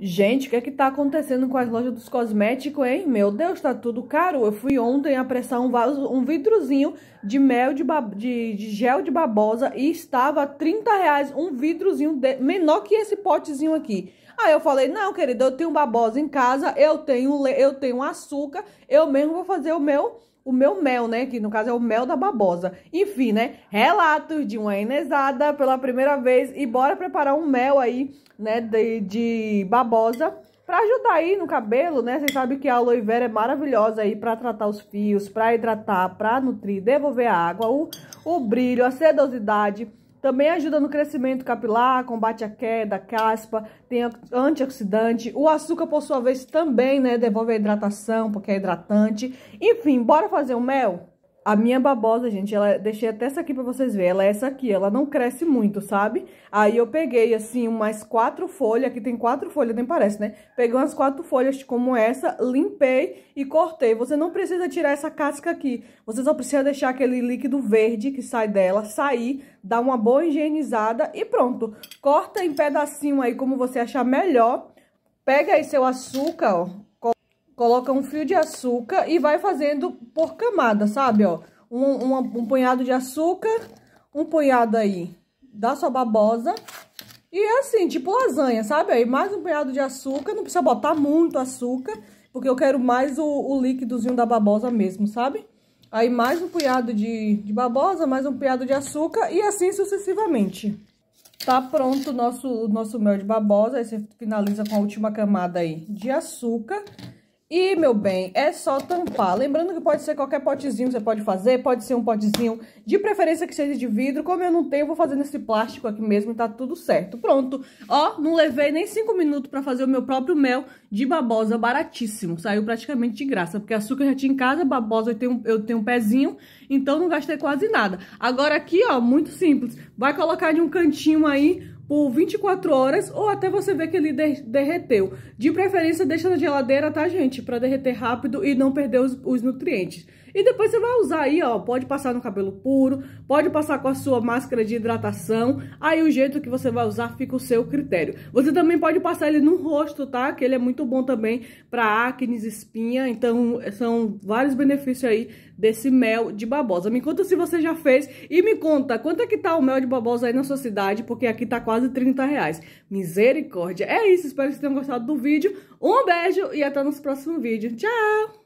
Gente, o que é que tá acontecendo com as lojas dos cosméticos, hein? Meu Deus, tá tudo caro. Eu fui ontem apressar um vaso, um vidrozinho de mel de, de, de, gel de babosa e estava a 30 reais um vidrozinho de, menor que esse potezinho aqui. Aí eu falei, não, querido, eu tenho babosa em casa, eu tenho, eu tenho açúcar, eu mesmo vou fazer o meu o meu mel, né? Que no caso é o mel da babosa. Enfim, né? Relatos de uma enesada pela primeira vez. E bora preparar um mel aí, né? De, de babosa. Pra ajudar aí no cabelo, né? Vocês sabem que a aloe vera é maravilhosa aí pra tratar os fios, pra hidratar, pra nutrir, devolver a água, o, o brilho, a sedosidade. Também ajuda no crescimento capilar, combate a queda, caspa, tem antioxidante. O açúcar, por sua vez, também né, devolve a hidratação, porque é hidratante. Enfim, bora fazer o mel? A minha babosa, gente, ela deixei até essa aqui pra vocês verem. Ela é essa aqui, ela não cresce muito, sabe? Aí eu peguei, assim, umas quatro folhas. Aqui tem quatro folhas, nem parece, né? Peguei umas quatro folhas como essa, limpei e cortei. Você não precisa tirar essa casca aqui. Você só precisa deixar aquele líquido verde que sai dela sair, dar uma boa higienizada e pronto. Corta em pedacinho aí como você achar melhor. Pega aí seu açúcar, ó coloca um fio de açúcar e vai fazendo por camada, sabe, ó? Um, um, um punhado de açúcar, um punhado aí da sua babosa. E é assim, tipo lasanha, sabe? Aí mais um punhado de açúcar, não precisa botar muito açúcar, porque eu quero mais o, o líquidozinho da babosa mesmo, sabe? Aí mais um punhado de, de babosa, mais um punhado de açúcar e assim sucessivamente. Tá pronto o nosso, o nosso mel de babosa, aí você finaliza com a última camada aí de açúcar e, meu bem, é só tampar. Lembrando que pode ser qualquer potezinho que você pode fazer, pode ser um potezinho de preferência que seja de vidro. Como eu não tenho, vou fazer nesse plástico aqui mesmo e tá tudo certo. Pronto. Ó, não levei nem 5 minutos pra fazer o meu próprio mel de babosa baratíssimo. Saiu praticamente de graça, porque açúcar já tinha em casa, babosa eu tenho, eu tenho um pezinho, então não gastei quase nada. Agora aqui, ó, muito simples. Vai colocar de um cantinho aí por 24 horas ou até você ver que ele de derreteu. De preferência, deixa na geladeira, tá, gente? Para derreter rápido e não perder os, os nutrientes. E depois você vai usar aí, ó, pode passar no cabelo puro, pode passar com a sua máscara de hidratação, aí o jeito que você vai usar fica o seu critério. Você também pode passar ele no rosto, tá? Que ele é muito bom também para acne, espinha, então são vários benefícios aí desse mel de babosa. Me conta se você já fez e me conta quanto é que tá o mel de babosa aí na sua cidade, porque aqui tá quase 30 reais. Misericórdia! É isso, espero que vocês tenham gostado do vídeo. Um beijo e até nosso próximo vídeo. Tchau!